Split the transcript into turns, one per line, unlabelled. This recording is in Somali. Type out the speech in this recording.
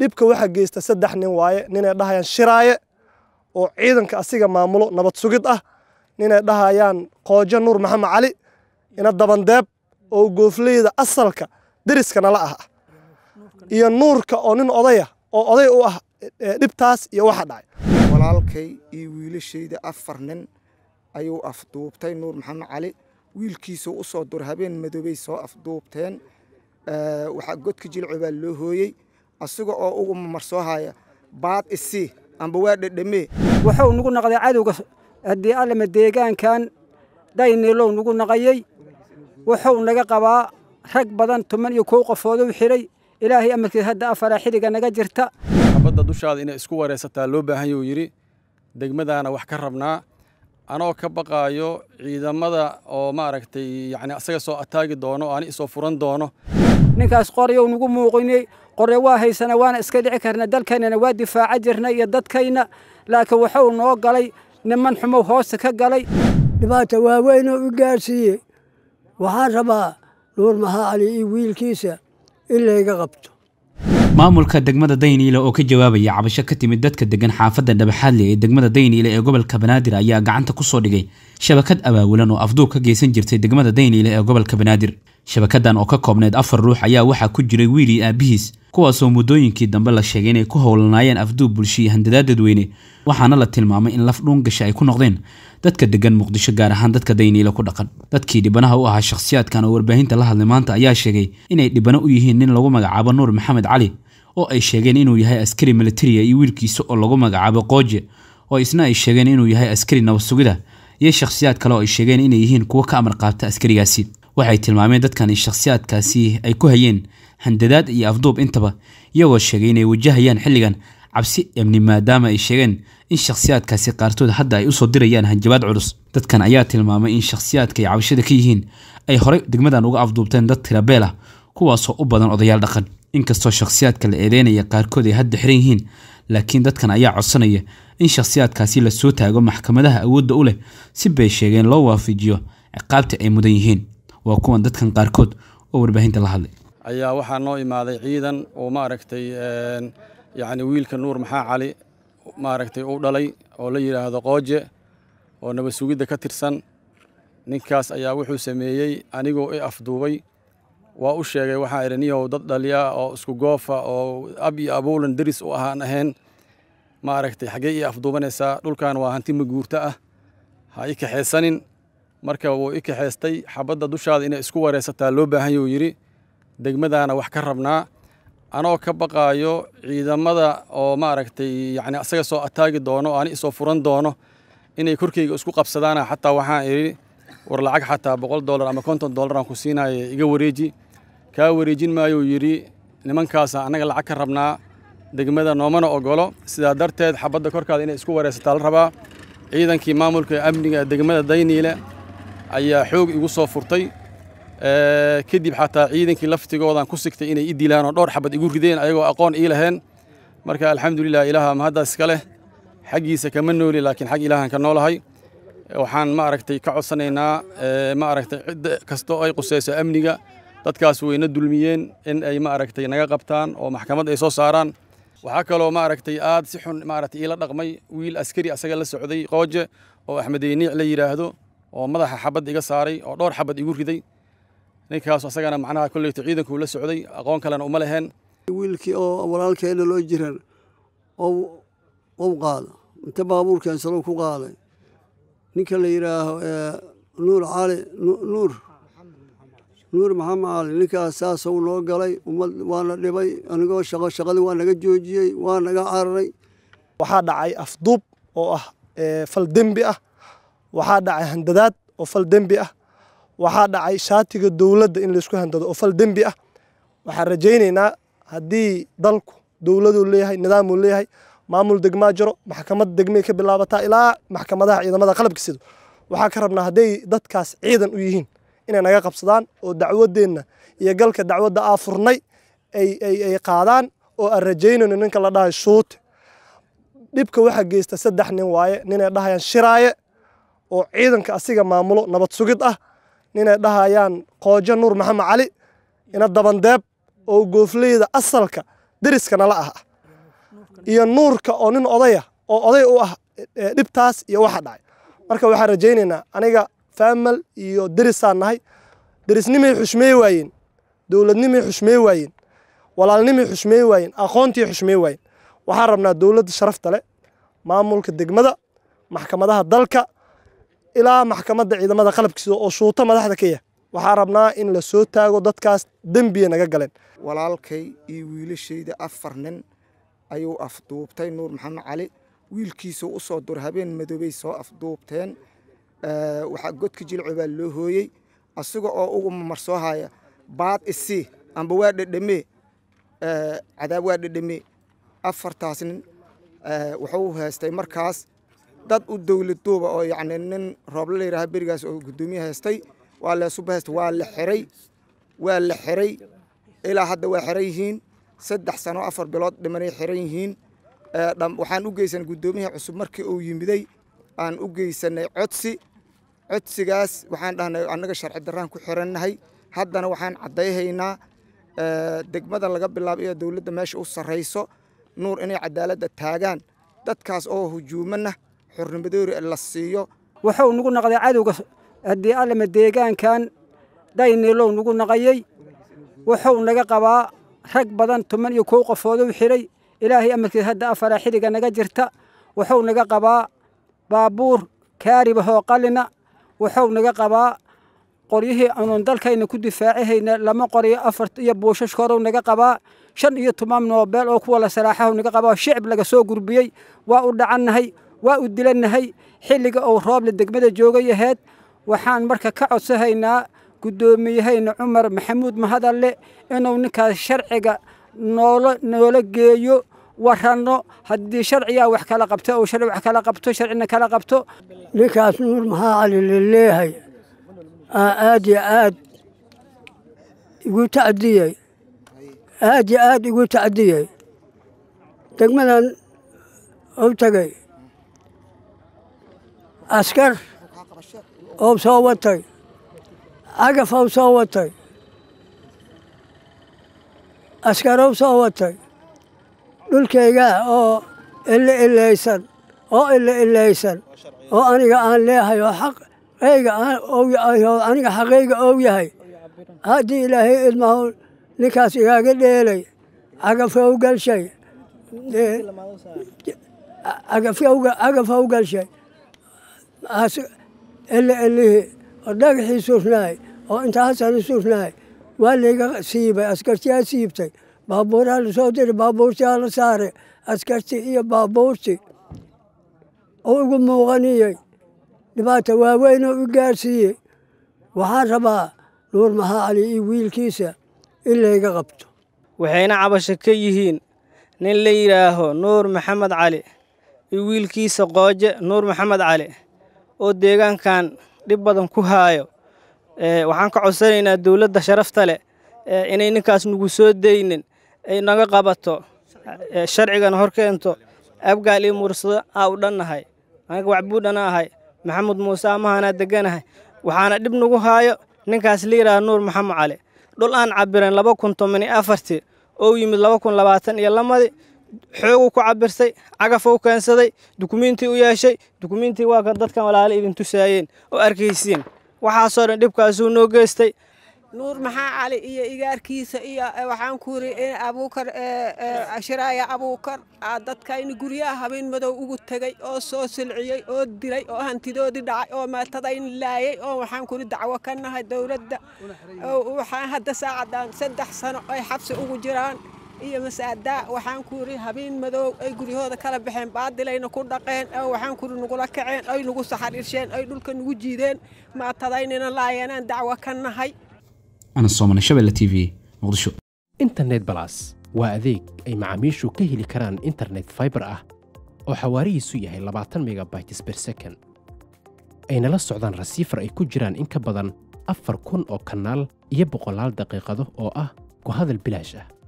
dhibka waxaa geysta saddex nin waaye ninay dhahayaan shiraaye oo ciidanka asiga maamulo nabad sugid ah ninay dhahayaan qoojo nuur maxamed cali ina dabandeeb oo goofleyda asalka deriska nala ah iyo nuurka oo nin odaya oo oday u ah
dhibtaas iyo waxa dhacay walaalkay iyo wiilashayda afar nin ayuu afduubtay nuur maxamed cali wiilkiisa u soo dur habeen madoobay soo afduubteen waxaa godka jilco loo hooyey asiga oo ugu marsoohaya baad isii amba waa dhedhamee wuxuu nagu naqday cadowga haddii allama deegaankan dhayniilow nagu naqayey wuxuu
naga qabaa rag badan toban iyo kow qofooduu xidhay ilaahay amarkiis hadda afaraa xidhiga naga
jirta xabadda dushaada inay isku wareysataa loo baahan yuu yidhi degmadaana wax ka rabnaa anoo ka baqaayo ciidamada oo maaragtay yacni asaga soo ataagi doono oo ani isoo furan doono ninkaas qorayow nagu muuqini qore waa haysana waana
iska dhici karna dalkannana waa difaaca jirna iyo dadkayna laakiin waxuu noo galay niman xumow hoosta ka galay
dhibaata waaweynoo i gaadhsiiye waxaan rabaa nuur mahaa ali iyo wiilkiisa in layga qabto
maamulka degmada dayniile oo ka jawaabaya cabasho ka timid dadka degan xaafadda dhabaxaadle ee degmada dayniile ee gobolka banaadir ayaa gacanta ku soo dhigay shabakad abaawulan oo afduub ka geysan jirtay degmada dayniile ee gobolka banaadir shabakadan oo ka koobneyd afar ruux ayaa waxaa ku jiray wiilii aabbihiis kuwaasoo muddooyinkii dambe la sheegay inay ku howlanaayeen afduub bulsho handadaad dadweyne waxaana la tilmaamay in laf dhuungasha ay ku noqdeen dadka degan muqdisho gaar ahaan dadka dayniila ku dhaqan dadkii dhibanaha u ahaa shakhsiyaadkan oo warbaahinta la hadlay maanta ayaa sheegay inay dhibano u yihiin nin lagu magacaabo nuur maxamed cali oo ay sheegeen inuu yahay askari militariya ah iyo wiilkiisa oo lagu magacaabo qooje oo isna ay sheegeen inuu yahay askari nabadsugida iyo shakhsiyaad kale oo ay sheegeen inay yihiin kuwo ka amarqaabta askarigaasi waxay tilmaameen dadkan in shakhsiyaadkaasi ay ku hayeen handadaad iyo afduub intaba iyagoo sheegay inay wajahayaan xilligan cabsi amni maadaama ay sheegeen in shakhsiyaadkaasi qaartood hadda ay usoo dirayaan hanjabaad culus dadkan ayaa tilmaamay in shakhsiyaadka ay cabashada ka yihiin ay horay degmadan uga afduubteen dad tirabeel ah kuwaasoo u badan odayaal dhaqan inkastoo shakhsiyaadka la eedeynaya qaarkood ay hadda xiran yihiin laakiin dadkan ayaa codsanaya in shakhsiyaadkaasi lasoo taago maxkamadaha awoodda u leh si bay sheegeen loo waafajiyo ciqaabta ay mudan yihiin waa kuwan dadkan qaarkood oo warbaahinta la hadlay
ayaa waxaa noo imaaday ciidan oo maaragtay yacni wiilka nuur maxaa cali maaragtay u dhalay oo la yidhaahdo qooje oo nabad ka tirsan ninkaas ayaa wuxuu sameeyey anigoo i afduubay waa u sheegay waxaa idhi niyow dad dhaliya oo isku goofa oo ab iyo abuulan deris u ahaan ahayn maaragtay xaggee ii afduubanaysaa dhulkan waa hanti maguurto ah ha i kaxaysanin marka wuu i kaxaystay xabadda dushaada inay isku wareysataa loo baahan yuu yidhi degmadaana wax ka rabnaa anoo ka baqaayo ciidamada oo maaragtay yani asaga soo ataagi doono ani isoo furan doono inay korkayga isku qabsadaana xataa waxaan idhi war lacag xataa boqol doollar ama konton dollar aan ku siinaaye iga wareeji kaa wareejin maayuu yidhi nimankaasa annaga lacag ka rabnaa degmada noomana ogolo sidaa darteed xabadda korkaada inay isku wareysataa la rabaa ciidankii maamulka amniga degmada dayniile ayaa xoog igu soo furtay Eh, kadib xataa ciidankii laftigoodan ku sigtay inay i dilaan oo dhowr xabad igu rideen ayagoo aqoon ii laheen marka alxamdulilah ilaaha mahaddaa iska leh xaggiisa kama nooli laakiin xag ilaahan ka noolahay waxaan ma aragtay ka codsanaynaa eh, ma aragtay cid kasta ay quseyso amniga dadkaas wayna dulmiyeen in ay ma aragtay naga qabtaan oo maxkamad ay soo saaraan waxaa kaloo ma aragtay aad si xun ma aragtay ila dhaqmay wiil askari asaga la socday qooje oo axmedeyniic la yidhaahdo oo madaxa xabad iga saaray oo dhowr xabad igu riday ninkaas asagana macnaha koleyta ciidanku la socday aqoon kalena uma leheen
wiilkii oo walaalkeena loo jiran ow qaada inta baabuurkan salow ku qaaday ninka la yidhaaho eh, nuur cali nuur nuur maxamed cali ninkaas saasou noo galay ummad waana dhibay anigoo shaqo shaqadii waa naga joojiyey waa naga cararay waxaa dhacay afduub oo ah eh, fal dembi ah waxaa dhacay handadaad oo fal dembi ah waxaa dhacay shaatiga dowladda in laysku handado oo fal dembi ah waxaan rajaynaynaa haddii dalku dowladuu leeyahay nidaamuu leeyahay maamul degmaa jiro maxkamad degmay ka bilaabataa ilaa maxkamadaha ciidamada qalabka sido waxaa ka rabnaa hadday dadkaas ciidan u yihiin inay naga qabsadaan oo dacwadeenna iyo galka dacwadda aa furnay ay qaadaan oo aan rajaynayno ninka la dhahay shuute dhibka waxaa geysta saddex nin waaye ninay dhahayaan shiraaye oo ciidanka asiga maamulo nabad sugid ah ninay dhahayaan qoojo nuur maxamed cali ina dabandeeb oo goofleyda asalka deriska nala ah iyo nuurka oo nin odaya oo oday u ah e, e, dhibtaas iyo waxa dhacay marka waxaan rajaynaynaa aniga faamal iyo derisaan nahay derisnimay xushmey waayeen dowladnimay xushmey waayeen walaalnimay xushmey waayeen aqoontii xushmey waayeen waxaan rabnaa dowladda sharafta leh maamulka degmada maxkamadaha dalka ilaa maxkamadda ciidamada qalabkiisa oo shuuto madaxda ka yah waxaa rabnaa in la soo taago dadkaas dembiya naga galeen
walaalkay iyo wiilashayda afar nin ayuu afduubtay nuur maxamed cali wiilkiisa u soo duray habeen madoobay soo afduubteen waxaa godka jilco baa loo hooyey asiga oo ugu mamarsoo haya baad isii amba waa dhedhamee cadaab waa dhedhamee afartaas nin wuxuu haystay markaas dad u dawlad duuba oo yacni nin rooble la yidhaha berigaas oo guddoomiye haystay waa leesuba haysta waa la xiray waa la xiray ilaa hadda waa xiran yihiin saddex sano afar bilood dhimanay xiran yihiin waxaan u geysanay guddoomiyihii cusub markii uu yimiday aan u geysanay codsi codsigaas waxaan dhahnay annaga sharci daraan ku xirannahay haddana waxaan caddayhaynaa degmada laga bilaabo iyo dowladda meesha u sarrayso nuur inay cadaaladda taagaan dadkaas oo hujuumana xurnimadoori la siiyo wuxuu nagu naqday cadowga haddii allama deegaankan dhayniilow nagu
naqayey wuxuu naga qabaa rag badan toban iyo kow qofooduu xidhay ilaahay amarkiis hadda afara xidhiga naga jirta wuxuu naga qabaa baabuur kaaribahoo qalina wuxuu naga qabaa qoryihii anuun dalkayna ku difaacahayna lama qoryo afar iyo buushash horuu naga qabaa shan iyo toban noobeel oo kuwa la saraaxahu naga qabaa shicib laga soo gurbiyey waa u dhacannahay waa u dilannahay xilliga uu rooble degmada joogay ahayd waxaan marka ka codsahaynaa guddoomiyahayna cumar maxamuud mahadalle inuu ninkaas sharciga noolo noola geeyo waranno haddii sharciyaa wax kala qabto ou sharci wax kala qabto sharcina kala qabto
ninkaas nuur maxaa cali la leehay aa aad yo aad igu tacdiyey aad yo aad igu tacdiyey degmadan ou tagay عسكر ومصوتي أقف ومصوتي عسكر ومصوتي dhulkayga oo ila ilaysan oo ila ilaysan oo aniga aan leehay oo xaq ayga aan oo yahay oo aniga xaqayga oo yahay haddii ilaahay ilmahu ninkaas igaaga dheelay cagafowgalshay cagafowgalshay elelihi oo dhagaxii suufnahay oo inta hasan suufnahay waa layga siibay askartiyaa siibtay baabuuraa e e. e. lasoo diray baabuurtiyaa la saaray askarti iyo baabuurti oo ugu muuqaniyey dhibaata waaweynoo u i gaarsiiyey waxaan rabaa nuur maxaa cali iyo wiilkiisa in layga qabto
waxayna cabasho ka yihiin nin la yidhaaho nuur maxamed cali iyo wiilkiisa qooje nuur maxamed cali oo deegaankan dhib badan ku haayo eh, waxaan ka codsanaynaa dowladda sharafta leh eh, inay ninkaas nagu soo daynin ay naga qabato eh, sharcigana horkeento abgaal iyo muursado aa u dhannahay anaga wacbuudhana ahay maxamud muuse amahaanaa degganahay waxaana dhib nagu haayo ninkaas la liiraa nuur maxamed cali dhul aan cabirayn laba kun toban iyo afartii oo yimid laba kun labaatan iyo lamadi xooguu ku cabirsay cagafou keensaday dukumiintii u yeeshay dukumiintii waa ka dadkan walaale idin tusaayeen oo arkaysiin waxaasoo dhan dhibkaasuu noo geystay nuur maxaa cali iyo igaarkiisa iyo eh, waxaan ku yiri eh, abuukar eh, shiraaya abuukar ah, dadkayni guryaha habeen madow ugu tegay oo soo silciyey oo diray oo hantidoodii dhacay oo meetadayni laayay oo waxaan ku dacwo ka nahay dowladda waxaan hadda saacadaan saddex sano ay xabsi ugu jiraan iyo masaada waxaan ku iri habeen madow ay guryahooda kala baxeen baadilayna ku dhaqeen waxaan kuiri nugula kaceen ay nagu saxariirseen ay dhulka nagu jiideen maatadaynina laayanaan dacwo ka nahay
internet balas waa adeeg ay macaamiishu ka heli karaan internet fiber ah oo xawaarihiisu yahay labaatan megabytes ber second ayna la socdaan rasiifar ay ku jiraan in ka badan afar kun oo kanaal iyo boqolaal daqiiqado oo ah ku hadal bilaash ah